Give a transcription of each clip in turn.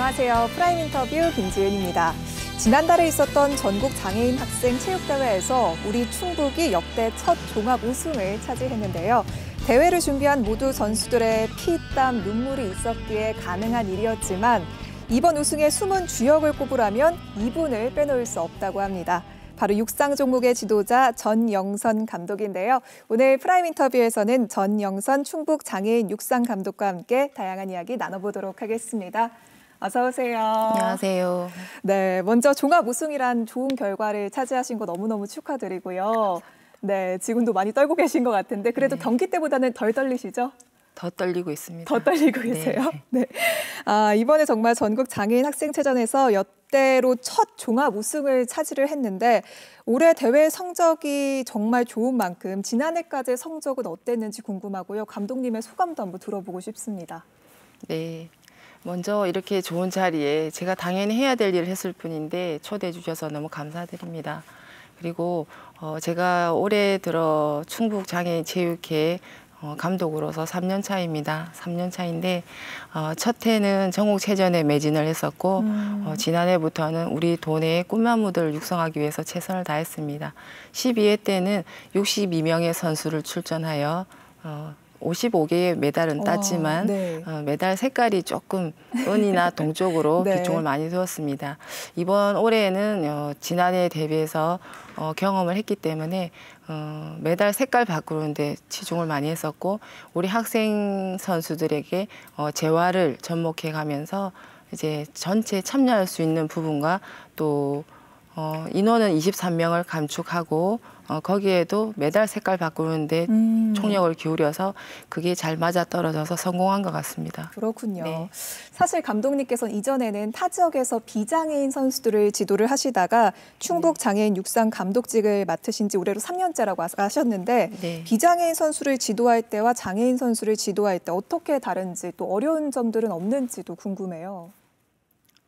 안녕하세요. 프라임 인터뷰 김지은입니다. 지난달에 있었던 전국 장애인 학생 체육대회에서 우리 충북이 역대 첫 종합 우승을 차지했는데요. 대회를 준비한 모두 선수들의 피, 땀, 눈물이 있었기에 가능한 일이었지만 이번 우승의 숨은 주역을 꼽으라면 이분을 빼놓을 수 없다고 합니다. 바로 육상 종목의 지도자 전영선 감독인데요. 오늘 프라임 인터뷰에서는 전영선 충북 장애인 육상 감독과 함께 다양한 이야기 나눠보도록 하겠습니다. 어서 오세요. 안녕하세요. 네, 먼저 종합 우승이란 좋은 결과를 차지하신 거 너무너무 축하드리고요. 네, 지금도 많이 떨고 계신 것 같은데 그래도 네. 경기 때보다는 덜 떨리시죠? 더 떨리고 있습니다. 더 떨리고 계세요. 네. 네. 아, 이번에 정말 전국 장애인 학생체전에서 여대로 첫 종합 우승을 차지를 했는데 올해 대회 성적이 정말 좋은 만큼 지난해까지 성적은 어땠는지 궁금하고요. 감독님의 소감도 한번 들어보고 싶습니다. 네. 먼저 이렇게 좋은 자리에 제가 당연히 해야 될 일을 했을 뿐인데 초대해 주셔서 너무 감사드립니다. 그리고 어 제가 올해 들어 충북 장애인 체육회 어 감독으로서 3년 차입니다. 3년 차인데 어첫 해는 전국체전에 매진을 했었고 음. 어 지난해부터는 우리 도내 꿈나무들 육성하기 위해서 최선을 다했습니다. 12회 때는 62명의 선수를 출전하여 어, 55개의 메달은 어, 따지만 네. 어, 메달 색깔이 조금 은이나 동쪽으로 네. 비중을 많이 두었습니다. 이번 올해에는 어, 지난해에 대비해서 어, 경험을 했기 때문에 어, 메달 색깔 바꾸는데 치중을 많이 했었고 우리 학생 선수들에게 어, 재화를 접목해 가면서 이제 전체 참여할 수 있는 부분과 또 어, 인원은 23명을 감축하고 어, 거기에도 매달 색깔 바꾸는데 음. 총력을 기울여서 그게 잘 맞아 떨어져서 성공한 것 같습니다. 그렇군요. 네. 사실 감독님께서는 이전에는 타 지역에서 비장애인 선수들을 지도를 하시다가 충북 네. 장애인 육상 감독직을 맡으신 지 올해로 3년째라고 하셨는데 네. 비장애인 선수를 지도할 때와 장애인 선수를 지도할 때 어떻게 다른지 또 어려운 점들은 없는지도 궁금해요.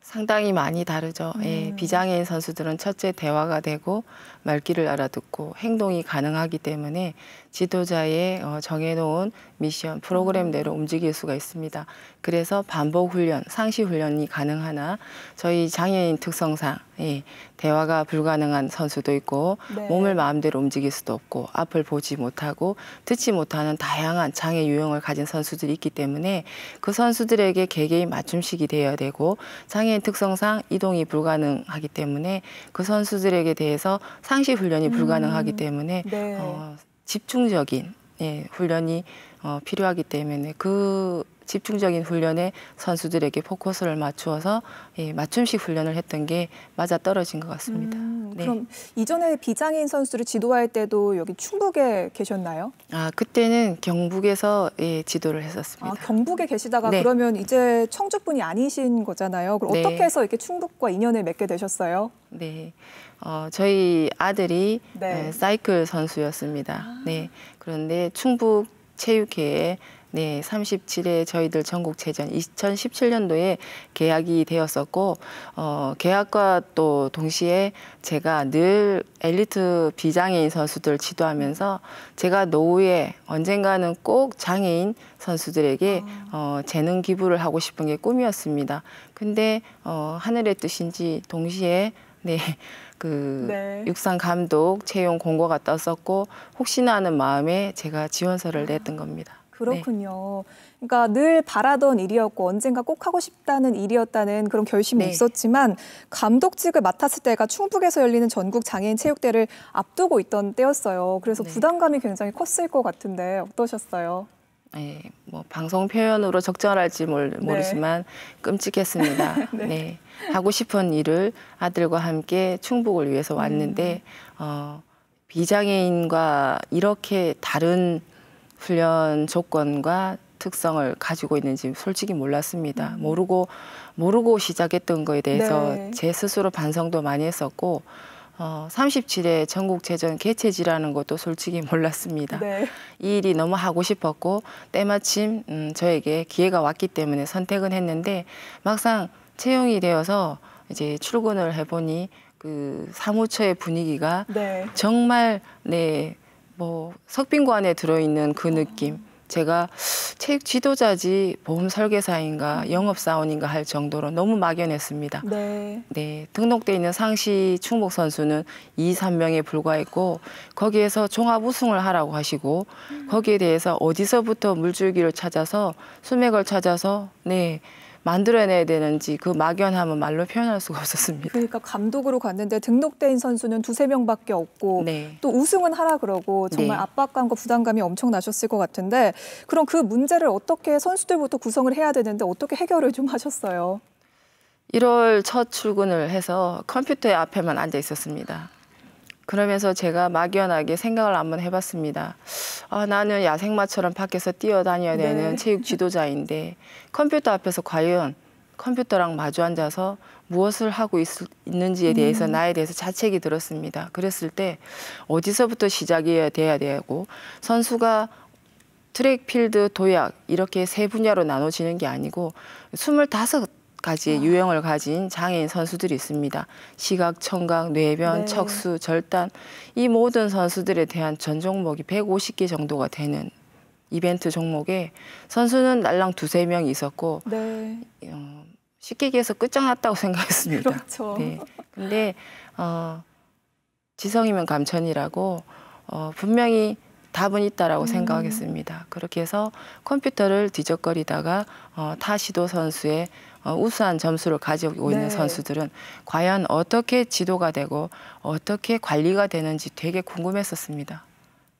상당히 많이 다르죠. 예, 음. 예, 비장애인 선수들은 첫째 대화가 되고 말귀를 알아듣고 행동이 가능하기 때문에 지도자의 어, 정해놓은 미션 프로그램대로 움직일 수가 있습니다. 그래서 반복 훈련, 상시 훈련이 가능하나 저희 장애인 특성상 예, 대화가 불가능한 선수도 있고 네. 몸을 마음대로 움직일 수도 없고 앞을 보지 못하고 듣지 못하는 다양한 장애 유형을 가진 선수들이 있기 때문에 그 선수들에게 개개인 맞춤식이 되어야 되고 장애인 특성상 이동이 불가능하기 때문에 그 선수들에게 대해서 상시 훈련이 불가능하기 음. 때문에 네. 어, 집중적인 예, 훈련이 어, 필요하기 때문에 그 집중적인 훈련에 선수들에게 포커스를 맞추어서 예, 맞춤식 훈련을 했던 게 맞아 떨어진 것 같습니다. 음, 네. 그럼 이전에 비장애인 선수를 지도할 때도 여기 충북에 계셨나요? 아 그때는 경북에서 예, 지도를 아, 했었습니다. 아, 경북에 계시다가 네. 그러면 이제 청주분이 아니신 거잖아요. 그럼 네. 어떻게 해서 이렇게 충북과 인연을 맺게 되셨어요? 네. 어, 저희 아들이 네. 예, 사이클 선수였습니다. 아. 네. 그런데 충북 체육회에 네, 37회 저희들 전국체전 2017년도에 계약이 되었었고 어, 계약과 또 동시에 제가 늘 엘리트 비장애인 선수들 지도하면서 제가 노후에 언젠가는 꼭 장애인 선수들에게 아. 어, 재능 기부를 하고 싶은 게 꿈이었습니다. 근데 어, 하늘의 뜻인지 동시에 네. 그 네. 육상 감독 채용 공고가 떴었고 혹시나 하는 마음에 제가 지원서를 아. 냈던 겁니다. 네. 그렇군요. 네. 그러니까 늘 바라던 일이었고 언젠가 꼭 하고 싶다는 일이었다는 그런 결심이 네. 있었지만 감독직을 맡았을 때가 충북에서 열리는 전국 장애인 체육대를 앞두고 있던 때였어요. 그래서 네. 부담감이 굉장히 컸을 것 같은데 어떠셨어요? 네, 뭐 방송 표현으로 적절할지 모르, 네. 모르지만 끔찍했습니다. 네. 네. 하고 싶은 일을 아들과 함께 충북을 위해서 왔는데 음. 어, 비장애인과 이렇게 다른 훈련 조건과 특성을 가지고 있는지 솔직히 몰랐습니다. 음. 모르고 모르고 시작했던 거에 대해서 네. 제 스스로 반성도 많이 했었고 어, 37회 전국체전 개최지라는 것도 솔직히 몰랐습니다. 네. 이 일이 너무 하고 싶었고 때마침 음, 저에게 기회가 왔기 때문에 선택은 했는데 막상 채용이 되어서 이제 출근을 해보니 그 사무처의 분위기가 네. 정말 네 뭐석빙관에 들어있는 그 느낌. 제가 책 지도자지 보험 설계사인가 영업사원인가 할 정도로 너무 막연했습니다. 네. 네 등록돼 있는 상시 충북 선수는 2, 3명에 불과했고 거기에서 종합 우승을 하라고 하시고 거기에 대해서 어디서부터 물줄기를 찾아서 수맥을 찾아서 네 만들어내야 되는지 그 막연함은 말로 표현할 수가 없었습니다. 그러니까 감독으로 갔는데 등록된 선수는 두세 명밖에 없고 네. 또 우승은 하라 그러고 정말 네. 압박감과 부담감이 엄청 나셨을 것 같은데 그럼 그 문제를 어떻게 선수들부터 구성을 해야 되는데 어떻게 해결을 좀 하셨어요? 1월 첫 출근을 해서 컴퓨터 앞에만 앉아 있었습니다. 그러면서 제가 막연하게 생각을 한번 해봤습니다. 아, 나는 야생마처럼 밖에서 뛰어다녀야 네. 되는 네. 체육 지도자인데 컴퓨터 앞에서 과연 컴퓨터랑 마주 앉아서 무엇을 하고 있, 는지에 대해서 음. 나에 대해서 자책이 들었습니다. 그랬을 때 어디서부터 시작이 돼야 되고 선수가 트랙, 필드, 도약 이렇게 세 분야로 나눠지는 게 아니고 스물다섯 가지의 유형을 가진 장애인 선수들이 있습니다. 시각, 청각, 뇌변, 네. 척수, 절단 이 모든 선수들에 대한 전 종목이 150개 정도가 되는 이벤트 종목에 선수는 날랑 두세 명이 있었고 네. 어, 쉽게 얘기해서 끝장났다고 생각했습니다. 그렇죠. 네. 근데 어, 지성이면 감천이라고 어, 분명히 답은 있다라고 음. 생각하겠습니다. 그렇게 해서 컴퓨터를 뒤적거리다가 어, 타시도 선수의 어, 우수한 점수를 가지고 있는 네. 선수들은 과연 어떻게 지도가 되고 어떻게 관리가 되는지 되게 궁금했었습니다.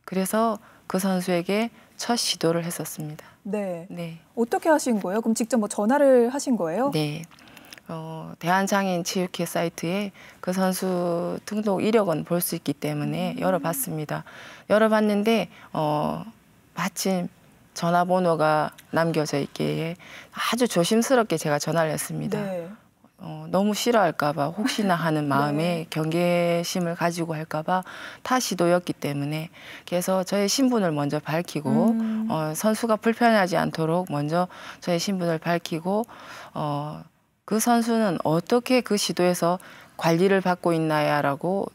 그래서 그 선수에게 첫 시도를 했었습니다. 네. 네. 어떻게 하신 거예요? 그럼 직접 뭐 전화를 하신 거예요? 네. 어, 대한장애인 체육회 사이트에 그 선수 등록 이력은 볼 수 있기 때문에 음. 열어봤습니다. 열어봤는데 어, 마침 전화번호가 남겨져 있기에 아주 조심스럽게 제가 전화를 했습니다. 네. 어, 너무 싫어할까봐 혹시나 하는 네. 마음에 네. 경계심을 가지고 할까봐 타 시도였기 때문에 그래서 저의 신분을 먼저 밝히고 음. 어, 선수가 불편하지 않도록 먼저 저의 신분을 밝히고 어, 그 선수는 어떻게 그 시도에서 관리를 받고 있나야라고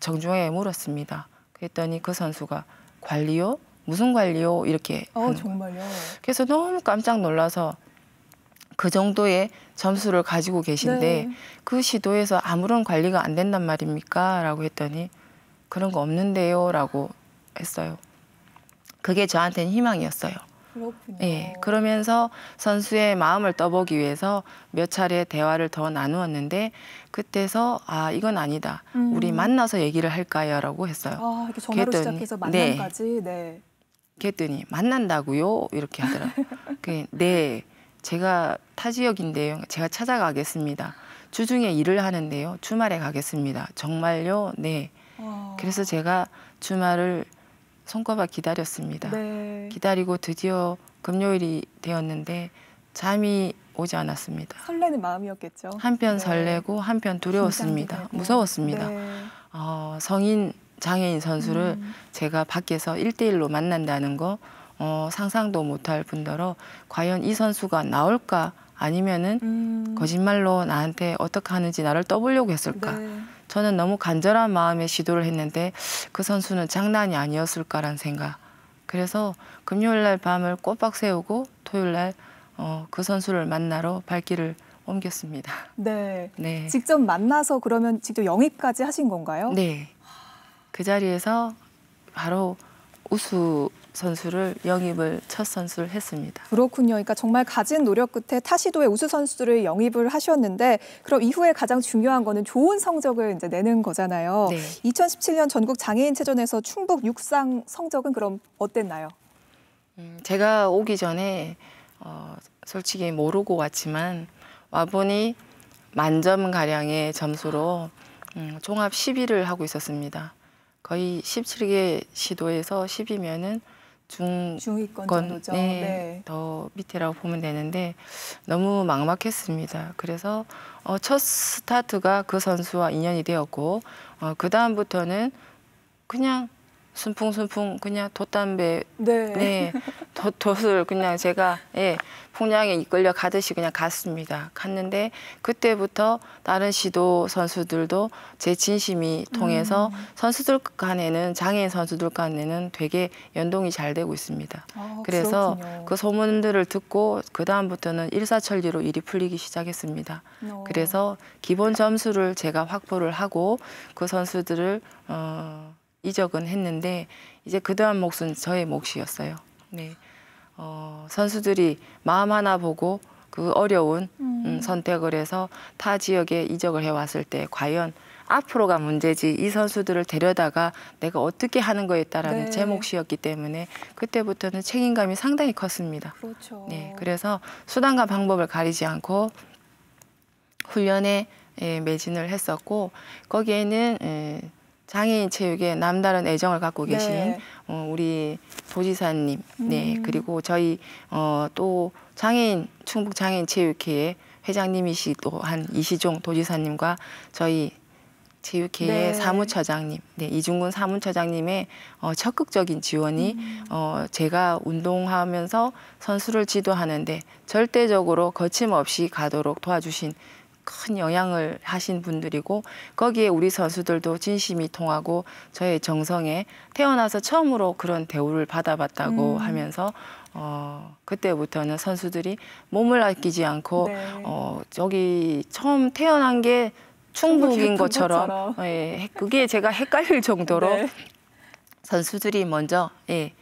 정중하게 물었습니다. 그랬더니 그 선수가 관리요? 무슨 관리요? 이렇게. 어, 정말요? 그래서 너무 깜짝 놀라서 그 정도의 점수를 가지고 계신데 네. 그 시도에서 아무런 관리가 안 된단 말입니까? 라고 했더니 그런 거 없는데요. 라고 했어요. 그게 저한테는 희망이었어요. 그렇군요. 예, 그러면서 선수의 마음을 떠보기 위해서 몇 차례 대화를 더 나누었는데 그때서 아 이건 아니다. 음. 우리 만나서 얘기를 할까요?라고 했어요. 아, 이렇게 전화로 그랬더니, 시작해서 네. 만남까지. 네. 네. 그랬더니 만난다고요? 이렇게 하더라고요. 네, 제가 타 지역인데요. 제가 찾아가겠습니다. 주중에 일을 하는데요. 주말에 가겠습니다. 정말요? 네. 와. 그래서 제가 주말을 손꼽아 기다렸습니다. 네. 기다리고 드디어 금요일이 되었는데 잠이 오지 않았습니다. 설레는 마음이었겠죠. 한편 네. 설레고 한편 두려웠습니다. 무서웠습니다. 네. 어, 성인 장애인 선수를 음. 제가 밖에서 일대일로 만난다는 거 어, 상상도 못할 분더러 과연 이 선수가 나올까 아니면은 음. 거짓말로 나한테 어떻게 하는지 나를 떠보려고 했을까 네. 저는 너무 간절한 마음에 시도를 했는데 그 선수는 장난이 아니었을까라는 생각 그래서 금요일 날 밤을 꼬박 세우고 토요일 날 어, 그 선수를 만나러 발길을 옮겼습니다. 네. 네. 직접 만나서 그러면 직접 영입까지 하신 건가요? 네. 그 자리에서 바로 우수 선수를 영입을 첫 선수를 했습니다. 그렇군요. 그러니까 정말 가진 노력 끝에 타시도의 우수 선수를 영입을 하셨는데 그럼 이후에 가장 중요한 거는 좋은 성적을 이제 내는 거잖아요. 네. 2017년 전국 장애인체전에서 충북 육상 성적은 그럼 어땠나요? 음, 제가 오기 전에 어, 솔직히 모르고 왔지만 와보니 만점 가량의 점수로 음, 종합 10위를 하고 있었습니다. 거의 17개 시도에서 10이면은 중, 중위권 정도죠. 네. 네. 더 밑에라고 보면 되는데 너무 막막했습니다. 그래서 어, 첫 스타트가 그 선수와 인연이 되었고 어, 그 다음부터는 그냥 순풍순풍 그냥 돛담배 네. 네. 돛, 돛을 그냥 제가 예, 풍량에 이끌려 가듯이 그냥 갔습니다. 갔는데 그때부터 다른 시도 선수들도 제 진심이 통해서 음. 선수들 간에는 장애인 선수들 간에는 되게 연동이 잘 되고 있습니다. 아, 그래서 그렇군요. 그 소문들을 듣고 그 다음부터는 일사천리로 일이 풀리기 시작했습니다. 오. 어. 그래서 기본 점수를 제가 확보를 하고 그 선수들을 어, 이적은 했는데 이제 그다음 몫은 저의 몫이었어요. 네. 어, 선수들이 마음 하나 보고 그 어려운 음. 음. 선택을 해서 타 지역에 이적을 해왔을 때 과연 앞으로가 문제지 이 선수들을 데려다가 내가 어떻게 하는 거에 따라는 네. 제 몫이었기 때문에 그때부터는 책임감이 상당히 컸습니다. 그렇죠. 네, 그래서 수단과 방법을 가리지 않고 훈련에 예, 매진을 했었고 거기에는 예, 장애인 체육에 남다른 애정을 갖고 네. 계신 네. 어, 우리 도지사님, 네, 음. 네 그리고 저희 어, 또 장애인 충북 장애인 체육회의 회장님이시또 한 이시종 도지사님과 저희 체육회의 네. 사무처장님, 네, 이중근 사무처장님의 어, 적극적인 지원이 음. 어, 제가 운동하면서 선수를 지도하는데 절대적으로 거침없이 가도록 도와주신 큰 영향을 하신 분들이고 거기에 우리 선수들도 진심이 통하고 저의 정성에 태어나서 처음으로 그런 대우를 받아봤다고 음. 하면서 어, 그때부터는 선수들이 몸을 아끼지 않고 네. 어, 저기 처음 태어난 게 충북인 것처럼 예, 그게 제가 헷갈릴 정도로 네. 선수들이 먼저 예,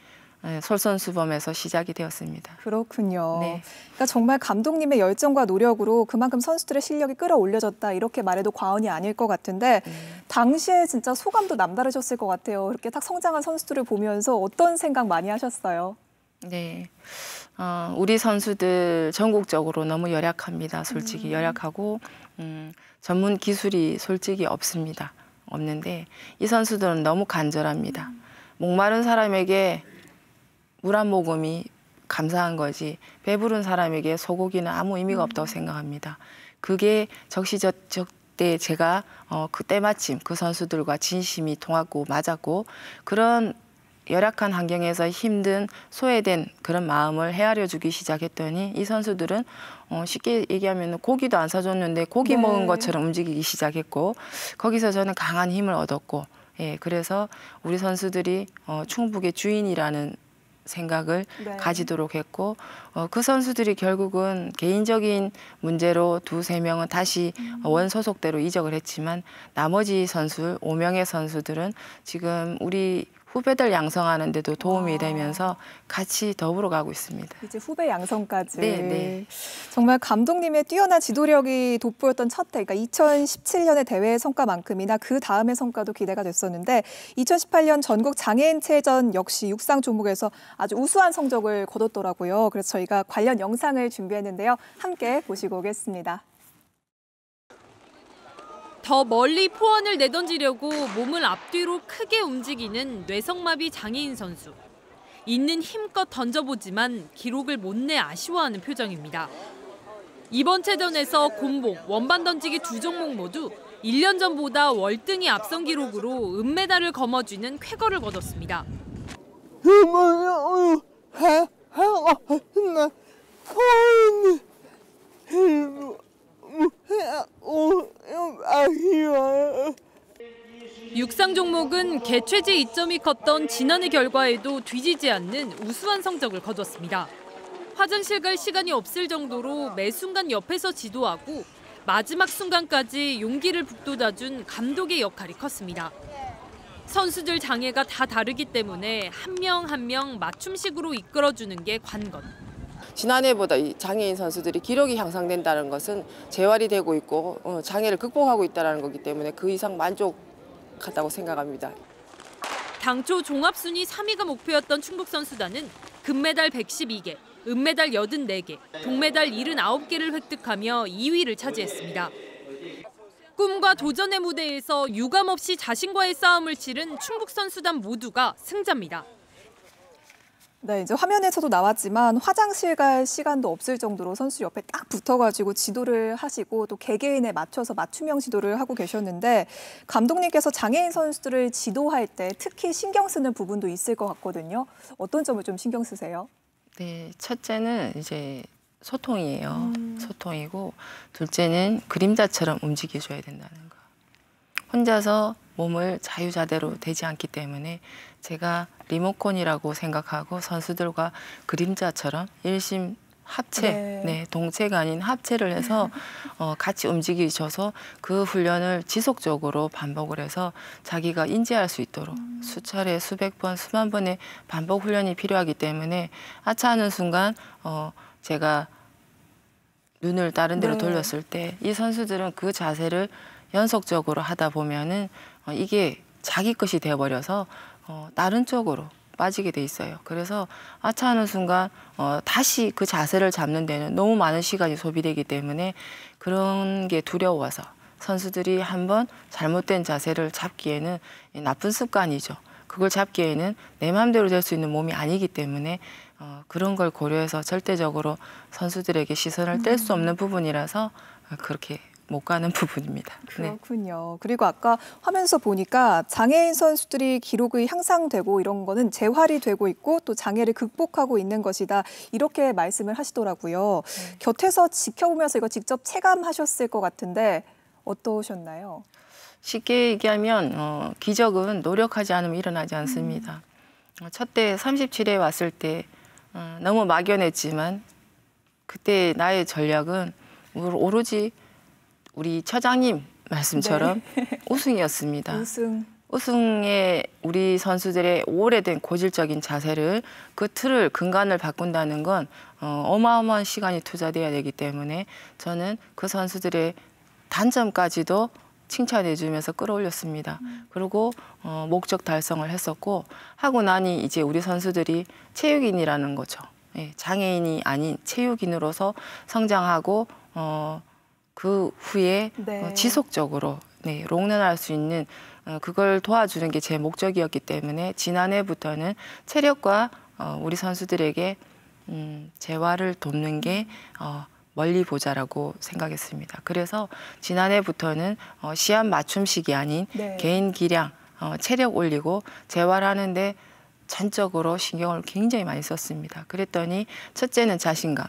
네, 설선수범에서 시작이 되었습니다. 그렇군요. 네. 그러니까 정말 감독님의 열정과 노력으로 그만큼 선수들의 실력이 끌어올려졌다 이렇게 말해도 과언이 아닐 것 같은데 네. 당시에 진짜 소감도 남다르셨을 것 같아요. 이렇게 딱 성장한 선수들을 보면서 어떤 생각 많이 하셨어요? 네. 어, 우리 선수들 전국적으로 너무 열약합니다. 솔직히 음. 열약하고 음, 전문 기술이 솔직히 없습니다. 없는데 이 선수들은 너무 간절합니다. 음. 목마른 사람에게 물한 모금이 감사한 거지 배부른 사람에게 소고기는 아무 의미가 음. 없다고 생각합니다. 그게 적시적 때 제가 어, 그때 마침 그 선수들과 진심이 통하고 맞았고 그런 열악한 환경에서 힘든 소외된 그런 마음을 헤아려 주기 시작했더니 이 선수들은 어, 쉽게 얘기하면 고기도 안 사줬는데 고기 네. 먹은 것처럼 움직이기 시작했고 거기서 저는 강한 힘을 얻었고 예, 그래서 우리 선수들이 어, 충북의 주인이라는 생각을 네. 가지도록 했고 어, 그 선수들이 결국은 개인적인 문제로 두세 명은 다시 음. 원 소속대로 이적을 했지만 나머지 선수 5명의 선수들은 지금 우리 후배들 양성하는 데도 도움이 아. 되면서 같이 더불어 가고 있습니다. 이제 후배 양성까지. 네, 네. 정말 감독님의 뛰어난 지도력이 돋보였던 첫 해, 그러니까 2017년의 대회 성과만큼이나 그 다음의 성과도 기대가 됐었는데 2018년 전국 장애인 체전 역시 육상 종목에서 아주 우수한 성적을 거뒀더라고요. 그래서 저희가 관련 영상을 준비했는데요. 함께 보시고 오겠습니다. 더 멀리 포원을 내던지려고 몸을 앞뒤로 크게 움직이는 뇌성마비 장애인 선수. 있는 힘껏 던져보지만 기록을 못 내 아쉬워하는 표정입니다. 이번 체전에서 곰봉, 원반 던지기 두 종목 모두 1년 전보다 월등히 앞선 기록으로 은메달을 거머쥐는 쾌거를 거뒀습니다. 육상 종목은 개최지 이점이 컸던 지난해 결과에도 뒤지지 않는 우수한 성적을 거뒀습니다. 화장실 갈 시간이 없을 정도로 매 순간 옆에서 지도하고 마지막 순간까지 용기를 북돋아준 감독의 역할이 컸습니다. 선수들 장애가 다 다르기 때문에 한 명 한 명 맞춤식으로 이끌어주는 게 관건. 지난해보다 이 장애인 선수들이 기록이 향상된다는 것은 재활이 되고 있고 어, 장애를 극복하고 있다는 거기 때문에 그 이상 만족하다고 생각합니다. 당초 종합순위 3위가 목표였던 충북선수단은 금메달 112개, 은메달 84개, 동메달 79개를 획득하며 2위를 차지했습니다. 꿈과 도전의 무대에서 유감 없이 자신과의 싸움을 치른 충북 선수단 모두가 승자입니다. 네, 이제 화면에서도 나왔지만 화장실 갈 시간도 없을 정도로 선수 옆에 딱 붙어가지고 지도를 하시고 또 개개인에 맞춰서 맞춤형 지도를 하고 계셨는데 감독님께서 장애인 선수들을 지도할 때 특히 신경 쓰는 부분도 있을 것 같거든요. 어떤 점을 좀 신경 쓰세요? 네, 첫째는 이제 소통이에요. 음. 소통이고 둘째는 그림자처럼 움직여줘야 된다는 거. 혼자서 몸을 자유자대로 되지 않기 때문에 제가 리모컨이라고 생각하고 선수들과 그림자처럼 일심 합체, 네. 네. 동체가 아닌 합체를 해서 어, 같이 움직이셔서 그 훈련을 지속적으로 반복을 해서 자기가 인지할 수 있도록 음. 수차례 수백 번, 수만 번의 반복 훈련이 필요하기 때문에 하차하는 순간 어, 제가 눈을 다른 데로 네. 돌렸을 때 이 선수들은 그 자세를 연속적으로 하다 보면은 어, 이게 자기 것이 되어버려서 어, 다른 쪽으로 빠지게 돼 있어요. 그래서 아차하는 순간 어, 다시 그 자세를 잡는 데는 너무 많은 시간이 소비되기 때문에 그런 게 두려워서 선수들이 한번 잘못된 자세를 잡기에는 나쁜 습관이죠. 그걸 잡기에는 내 마음대로 될 수 있는 몸이 아니기 때문에 어, 그런 걸 고려해서 절대적으로 선수들에게 시선을 뗄수 음. 없는 부분이라서 그렇게 못 가는 부분입니다. 네. 그렇군요. 네. 그리고 아까 화면서 보니까 장애인 선수들이 기록이 향상되고 이런 거는 재활이 되고 있고 또 장애를 극복하고 있는 것이다. 이렇게 말씀을 하시더라고요. 네. 곁에서 지켜보면서 이거 직접 체감하셨을 것 같은데 어떠셨나요? 쉽게 얘기하면 어, 기적은 노력하지 않으면 일어나지 않습니다. 음. 어, 첫대 37회 왔을 때 어, 너무 막연했지만 그때 나의 전략은 오로지 우리 처장님 말씀처럼 네. 우승이었습니다. 우승. 우승에 우리 선수들의 오래된 고질적인 자세를 그 틀을 근간을 바꾼다는 건 어, 마어마한 시간이 투자돼야 되기 때문에 저는 그 선수들의 단점까지도 칭찬해 주면서 끌어올렸습니다. 음. 그리고 어, 목적 달성을 했었고 하고 나니 이제 우리 선수들이 체육인이라는 거죠. 예, 장애인이 아닌 체육인으로서 성장하고 어, 그 후에 어, 네. 어, 지속적으로 네, 롱런할 수 있는 어, 그걸 도와주는 게 제 목적이었기 때문에 지난해부터는 체력과 어, 우리 선수들에게 음, 재활을 돕는 게 어, 멀리 보자라고 생각했습니다. 그래서 지난해부터는 어, 시합 맞춤식이 아닌 네. 개인 기량, 어, 체력 올리고 재활하는데 전적으로 신경을 굉장히 많이 썼습니다. 그랬더니 첫째는 자신감,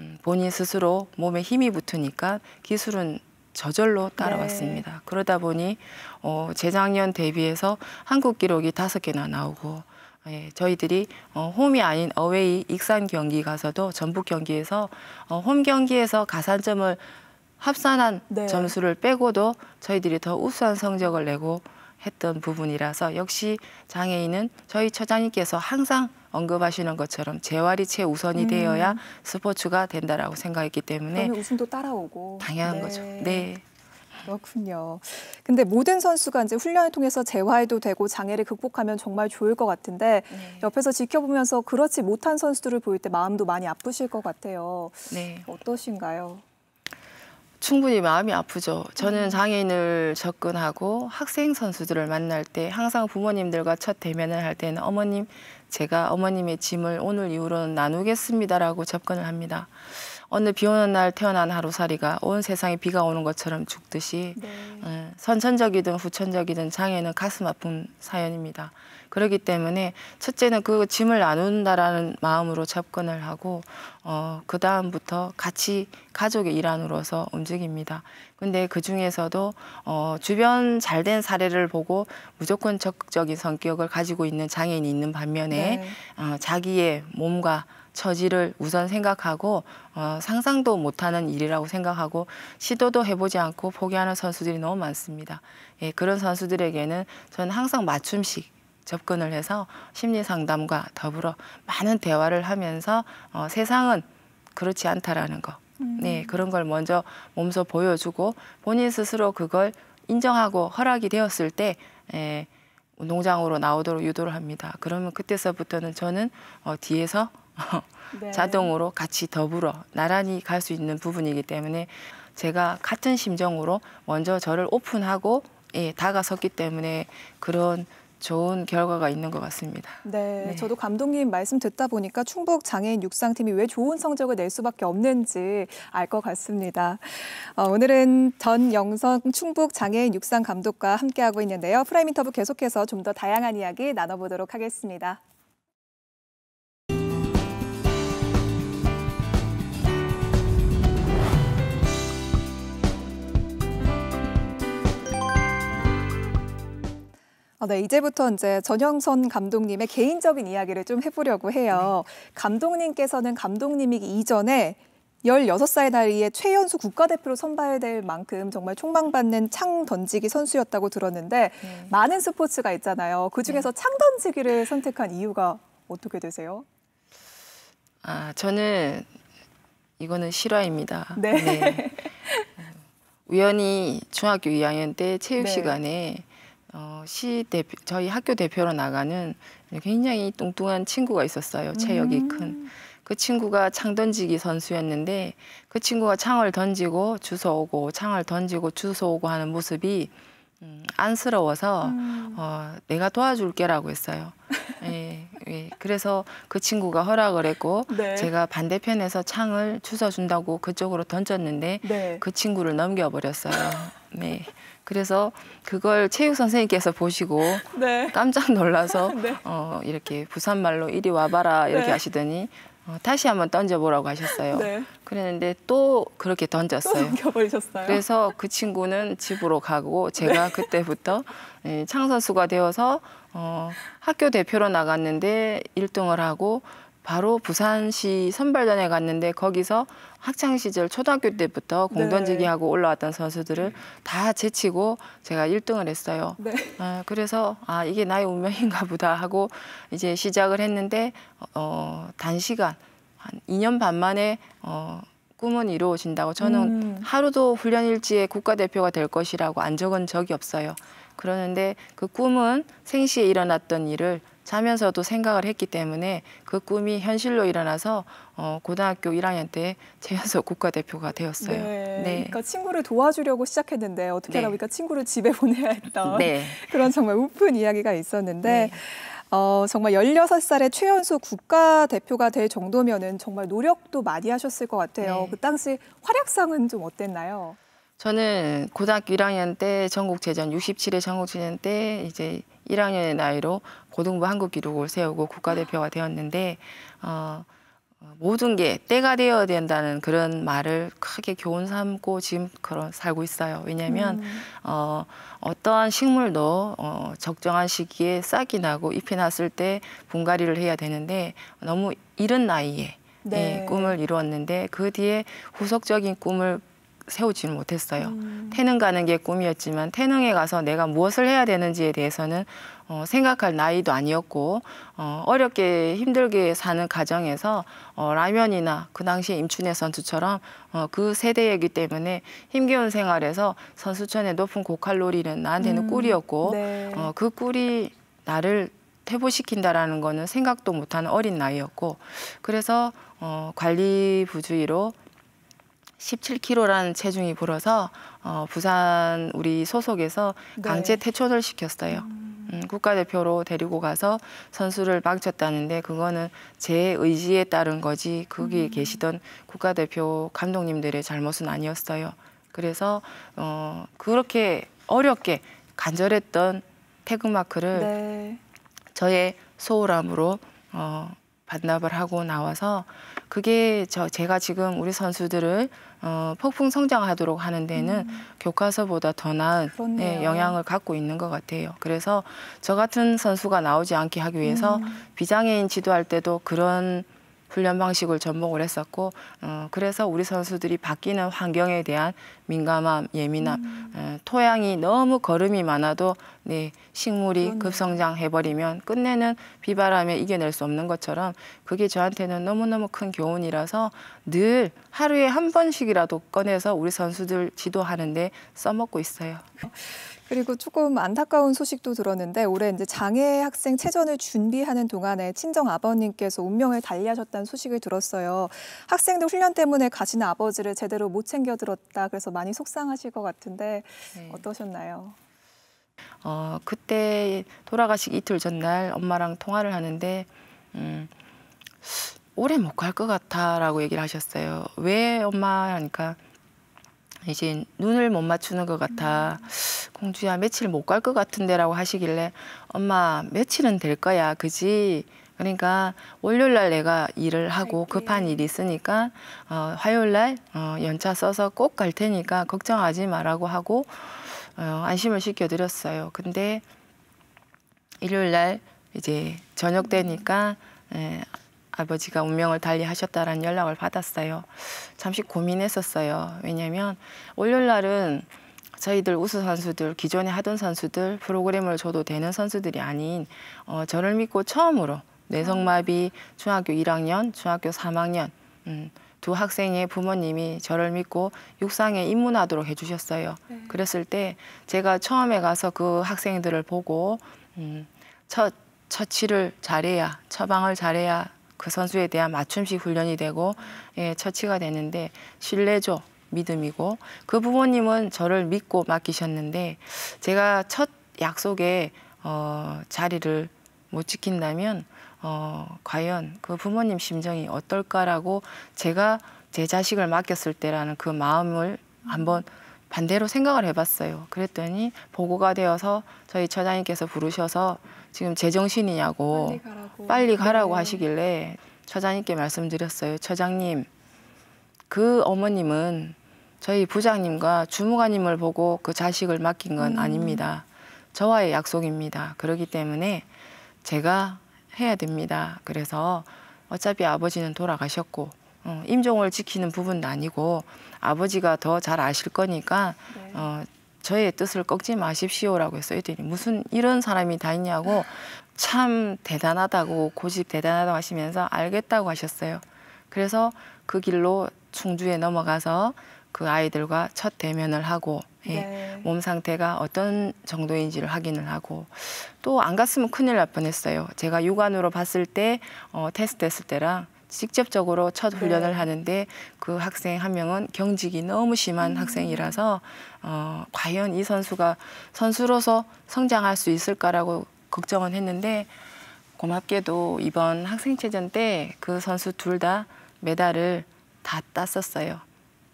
음, 본인 스스로 몸에 힘이 붙으니까 기술은 저절로 네. 따라왔습니다. 네. 그러다 보니 어, 재작년 대비해서 한국 기록이 다섯 개나 나오고 예, 저희들이 어, 홈이 아닌 어웨이 익산 경기 가서도 전북 경기에서 어, 홈 경기에서 가산점을 합산한 네. 점수를 빼고도 저희들이 더 우수한 성적을 내고 했던 부분이라서 역시 장애인은 저희 처장님께서 항상 언급하시는 것처럼 재활이 최우선이 되어야 음. 스포츠가 된다라고 생각했기 때문에 우승도 따라오고 당연한 네. 거죠. 네. 그렇군요. 근데 모든 선수가 이제 훈련을 통해서 재활도 되고 장애를 극복하면 정말 좋을 것 같은데 네. 옆에서 지켜보면서 그렇지 못한 선수들을 보일 때 마음도 많이 아프실 것 같아요. 네. 어떠신가요? 충분히 마음이 아프죠. 저는 음. 장애인을 접근하고 학생 선수들을 만날 때 항상 부모님들과 첫 대면을 할 때는 어머님 제가 어머님의 짐을 오늘 이후로는 나누겠습니다라고 접근을 합니다. 어느 비 오는 날 태어난 하루살이가 온 세상에 비가 오는 것처럼 죽듯이 네. 어, 선천적이든 후천적이든 장애는 가슴 아픈 사연입니다. 그렇기 때문에 첫째는 그 짐을 나눈다라는 마음으로 접근을 하고 어, 그 다음부터 같이 가족의 일환으로서 움직입니다. 근데 그 중에서도 어, 주변 잘된 사례를 보고 무조건 적극적인 성격을 가지고 있는 장애인이 있는 반면에 네. 어, 자기의 몸과 처지를 우선 생각하고 어, 상상도 못하는 일이라고 생각하고 시도도 해보지 않고 포기하는 선수들이 너무 많습니다. 예, 그런 선수들에게는 저는 항상 맞춤식 접근을 해서 심리 상담과 더불어 많은 대화를 하면서 어, 세상은 그렇지 않다라는 거. 음. 네, 그런 걸 먼저 몸소 보여주고 본인 스스로 그걸 인정하고 허락이 되었을 때 에, 예, 운장으로 나오도록 유도를 합니다. 그러면 그때서부터는 저는 어, 뒤에서 네. 자동으로 같이 더불어 나란히 갈 수 있는 부분이기 때문에 제가 같은 심정으로 먼저 저를 오픈하고 예, 다가섰기 때문에 그런 좋은 결과가 있는 것 같습니다. 네, 네, 저도 감독님 말씀 듣다 보니까 충북 장애인 육상팀이 왜 좋은 성적을 낼 수밖에 없는지 알 것 같습니다. 어, 오늘은 전영성 충북 장애인 육상 감독과 함께하고 있는데요. 프라임 인터뷰 계속해서 좀 더 다양한 이야기 나눠보도록 하겠습니다. 아, 네, 이제부터 이제 전형선 감독님의 개인적인 이야기를 좀 해보려고 해요. 네. 감독님께서는 감독님이기 이전에 16살 나이에 최연소 국가대표로 선발될 만큼 정말 촉망받는창 던지기 선수였다고 들었는데 네. 많은 스포츠가 있잖아요. 그중에서 네. 창 던지기를 선택한 이유가 어떻게 되세요? 아, 저는 이거는 실화입니다. 네. 네. 우연히 중학교 2학년 때 체육 네. 시간에 어, 시 대표, 저희 학교 대표로 나가는 굉장히 뚱뚱한 친구가 있었어요. 체력이 음. 큰. 그 친구가 창 던지기 선수였는데 그 친구가 창을 던지고 주워오고 창을 던지고 주워오고 하는 모습이 음, 안쓰러워서 음. 어, 내가 도와줄게라고 했어요. 예. 그래서 그 친구가 허락을 했고 네. 제가 반대편에서 창을 주워준다고 그쪽으로 던졌는데 네. 그 친구를 넘겨버렸어요. 네. 그래서 그걸 체육 선생님께서 보시고 네. 깜짝 놀라서 네. 어, 이렇게 부산말로 이리 와봐라 이렇게 네. 하시더니 어, 다시 한번 던져보라고 하셨어요. 네. 그랬는데 또 그렇게 던졌어요. 또 그래서 그 친구는 집으로 가고 제가 네. 그때부터 예, 창선수가 되어서 어, 학교 대표로 나갔는데 1등을 하고 바로 부산시 선발전에 갔는데 거기서 학창 시절 초등학교 때부터 네. 공 던지기 하고 올라왔던 선수들을 다 제치고 제가 1등을 했어요. 네. 어, 그래서 아 이게 나의 운명인가 보다 하고 이제 시작을 했는데 어, 단시간 한 2년 반 만에 어, 꿈은 이루어진다고 저는 음. 하루도 훈련 일지에 국가대표가 될 것이라고 안 적은 적이 없어요. 그러는데 그 꿈은 생시에 일어났던 일을 자면서도 생각을 했기 때문에 그 꿈이 현실로 일어나서 어, 고등학교 1학년 때재연석 국가대표가 되었어요. 네, 네. 그러니까 친구를 도와주려고 시작했는데 어떻게 네. 하다 네. 보니까 친구를 집에 보내야 했던 네. 그런 정말 우픈 이야기가 있었는데 네. 어, 정말 16살에 최연소 국가대표가 될 정도면은 정말 노력도 많이 하셨을 것 같아요. 네. 그 당시 활약상은 좀 어땠나요? 저는 고등학교 1학년 때 전국체전 67회 전국체전 때 이제 1학년의 나이로 고등부 한국 기록을 세우고 국가대표가 되었는데 어, 모든 게 때가 되어야 된다는 그런 말을 크게 교훈 삼고 지금 그런 살고 있어요. 왜냐하면 음. 어, 어떠한 식물도 어, 적정한 시기에 싹이 나고 잎이 났을 때 분갈이를 해야 되는데 너무 이른 나이에 예, 네. 예, 꿈을 이루었는데 그 뒤에 후속적인 꿈을 세우지는 못했어요. 음. 태능 가는 게 꿈이었지만 태능에 가서 내가 무엇을 해야 되는지에 대해서는 어, 생각할 나이도 아니었고 어, 어렵게 힘들게 사는 가정에서 어, 라면이나 그 당시 임춘혜 선수처럼 어, 그 세대이기 때문에 힘겨운 생활에서 선수촌의 높은 고칼로리는 나한테는 음. 꿀이었고 네. 어, 그 꿀이 나를 퇴보시킨다라는 거는 생각도 못하는 어린 나이였고 그래서 어, 관리 부주의로 17kg라는 체중이 불어서 어, 부산 우리 소속에서 네. 강제 퇴출을 시켰어요. 음. 음, 국가대표로 데리고 가서 선수를 망쳤다는데 그거는 제 의지에 따른 거지 거기 음. 계시던 국가대표 감독님들의 잘못은 아니었어요. 그래서 어, 그렇게 어렵게 간절했던 태극마크를 네. 저의 소홀함으로 어, 반납을 하고 나와서 그게 저 제가 지금 우리 선수들을 어, 폭풍 성장하도록 하는 데는 음. 교과서보다 더 나은 네, 영향을 갖고 있는 것 같아요. 그래서 저 같은 선수가 나오지 않게 하기 위해서 음. 비장애인 지도할 때도 그런 훈련 방식을 접목을 했었고 어, 그래서 우리 선수들이 바뀌는 환경에 대한 민감함, 예민함, 음. 어, 토양이 너무 거름이 많아도 네, 식물이 그렇네. 급성장해버리면 끝내는 비바람에 이겨낼 수 없는 것처럼 그게 저한테는 너무너무 큰 교훈이라서 늘 하루에 한 번씩이라도 꺼내서 우리 선수들 지도하는데 써먹고 있어요. 그리고 조금 안타까운 소식도 들었는데 올해 이제 장애 학생 체전을 준비하는 동안에 친정 아버님께서 운명을 달리하셨다는 소식을 들었어요. 학생들 훈련 때문에 가신 아버지를 제대로 못 챙겨 들었다. 그래서 많이 속상하실 것 같은데 네. 어떠셨나요? 어, 그때 돌아가시기 이틀 전날 엄마랑 통화를 하는데 음, 오래 못 갈 것 같아라고 얘기를 하셨어요. 왜 엄마 하니까 이제 눈을 못 맞추는 것 같아. 음. 공주야 며칠 못 갈 것 같은데라고 하시길래 엄마 며칠은 될 거야 그지 그러니까 월요일 날 내가 일을 하고 급한 일이 있으니까 어, 화요일 날 어, 연차 써서 꼭 갈 테니까 걱정하지 마라고 하고 어, 안심을 시켜드렸어요. 근데 일요일 날 이제 저녁 음. 되니까 에, 예, 아버지가 운명을 달리하셨다라는 연락을 받았어요. 잠시 고민했었어요. 왜냐면 월요일 날은 저희들 우수 선수들, 기존에 하던 선수들, 프로그램을 줘도 되는 선수들이 아닌 어, 저를 믿고 처음으로 내성마비 중학교 1학년, 중학교 3학년 음, 두 학생의 부모님이 저를 믿고 육상에 입문하도록 해주셨어요. 네. 그랬을 때 제가 처음에 가서 그 학생들을 보고 음, 첫 처치를 잘해야 처방을 잘해야 그 선수에 대한 맞춤식 훈련이 되고 예, 처치가 되는데 실뢰조 믿음이고 그 부모님은 저를 믿고 맡기셨는데 제가 첫 약속에 어, 자리를 못 지킨다면 어, 과연 그 부모님 심정이 어떨까라고 제가 제 자식을 맡겼을 때라는 그 마음을 한번 반대로 생각을 해봤어요. 그랬더니 보고가 되어서 저희 처장님께서 부르셔서 지금 제정신이냐고 빨리 가라고, 빨리 가라고 네. 하시길래 처장님께 말씀드렸어요. 처장님, 그 어머님은 저희 부장님과 주무관님을 보고 그 자식을 맡긴 건 음. 아닙니다. 저와의 약속입니다. 그러기 때문에 제가 해야 됩니다. 그래서 어차피 아버지는 돌아가셨고 어, 임종을 지키는 부분도 아니고 아버지가 더 잘 아실 거니까 네. 어, 저의 뜻을 꺾지 마십시오라고 했어요. 애들이 무슨 이런 사람이 다 있냐고 참 대단하다고 고집 대단하다고 하시면서 알겠다고 하셨어요. 그래서 그 길로 충주에 넘어가서 그 아이들과 첫 대면을 하고 예, 네. 몸 상태가 어떤 정도인지를 확인을 하고 또 안 갔으면 큰일 날 뻔했어요. 제가 육안으로 봤을 때 어, 테스트했을 때랑 직접적으로 첫 네. 훈련을 네. 하는데 그 학생 한 명은 경직이 너무 심한 음. 학생이라서 어, 과연 이 선수가 선수로서 성장할 수 있을까라고 걱정은 했는데 고맙게도 이번 학생체전 때 그 선수 둘 다 메달을 다 땄었어요.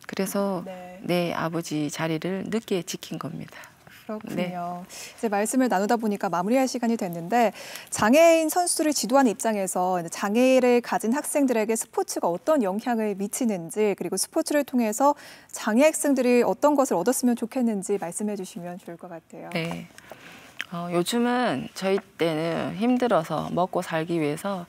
그래서 네. 내 아버지 자리를 늦게 지킨 겁니다. 그렇군요. 네. 이제 말씀을 나누다 보니까 마무리할 시간이 됐는데 장애인 선수를 지도하는 입장에서 장애를 가진 학생들에게 스포츠가 어떤 영향을 미치는지 그리고 스포츠를 통해서 장애 학생들이 어떤 것을 얻었으면 좋겠는지 말씀해 주시면 좋을 것 같아요. 네. 어, 요즘은 저희 때는 힘들어서 먹고 살기 위해서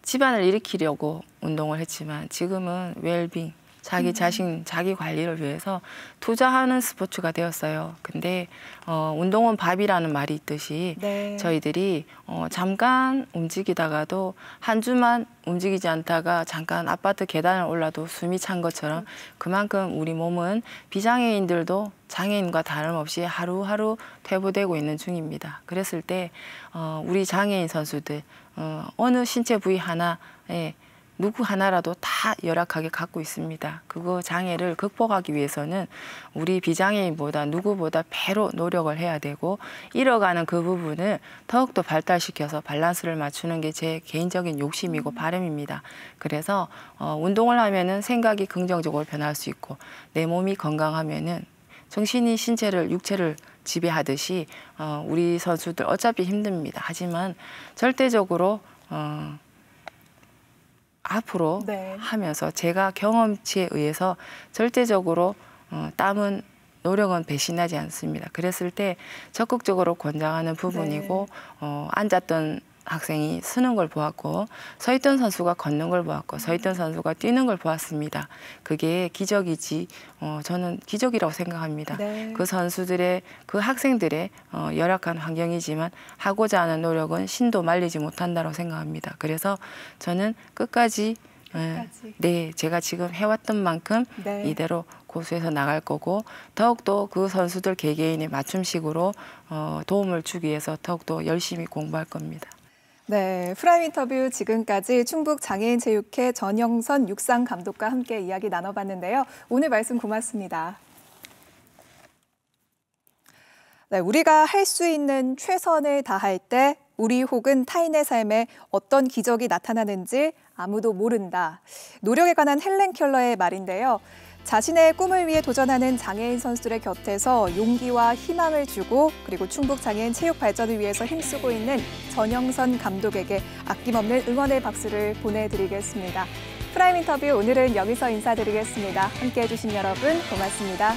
집안을 일으키려고 운동을 했지만 지금은 웰빙, 자기 음. 자신, 자기 관리를 위해서 투자하는 스포츠가 되었어요. 근데 어, 운동은 밥이라는 말이 있듯이 네. 저희들이 어, 잠깐 움직이다가도 한 주만 움직이지 않다가 잠깐 아파트 계단을 올라도 숨이 찬 것처럼 그렇죠. 그만큼 우리 몸은 비장애인들도 장애인과 다름없이 하루하루 퇴보되고 있는 중입니다. 그랬을 때 어, 우리 장애인 선수들 어, 어느 신체 부위 하나에 누구 하나라도 다 열악하게 갖고 있습니다. 그거 장애를 극복하기 위해서는 우리 비장애인보다 누구보다 배로 노력을 해야 되고 잃어가는 그 부분을 더욱더 발달시켜서 밸런스를 맞추는 게 제 개인적인 욕심이고 음. 바람입니다. 그래서 어, 운동을 하면은 생각이 긍정적으로 변할 수 있고 내 몸이 건강하면은 정신이 신체를 육체를 지배하듯이 어, 우리 선수들 어차피 힘듭니다. 하지만 절대적으로 어, 앞으로 네. 하면서 제가 경험치에 의해서 절대적으로 어, 땀은 노력은 배신하지 않습니다. 그랬을 때 적극적으로 권장하는 부분이고 네. 어, 앉았던 학생이 쓰는 걸 보았고 서있던 선수가 걷는 걸 보았고 서있던 선수가 뛰는 걸 보았습니다. 그게 기적이지 어, 저는 기적이라고 생각합니다. 네. 그 선수들의 그 학생들의 어, 열악한 환경이지만 하고자 하는 노력은 신도 말리지 못한다고 생각합니다. 그래서 저는 끝까지, 예, 끝까지. 에, 네 제가 지금 해왔던 만큼 네. 이대로 고수해서 나갈 거고 더욱더 그 선수들 개개인의 맞춤식으로 어, 도움을 주기 위해서 더욱더 열심히 공부할 겁니다. 네, 프라임 인터뷰 지금까지 충북 장애인 체육회 전영선 육상 감독과 함께 이야기 나눠봤는데요. 오늘 말씀 고맙습니다. 네, 우리가 할 수 있는 최선을 다할 때 우리 혹은 타인의 삶에 어떤 기적이 나타나는지 아무도 모른다. 노력에 관한 헬렌 켈러의 말인데요. 자신의 꿈을 위해 도전하는 장애인 선수들의 곁에서 용기와 희망을 주고 그리고 충북 장애인 체육 발전을 위해서 힘쓰고 있는 전영선 감독에게 아낌없는 응원의 박수를 보내드리겠습니다. 프라임 인터뷰 오늘은 여기서 인사드리겠습니다. 함께해 주신 여러분 고맙습니다.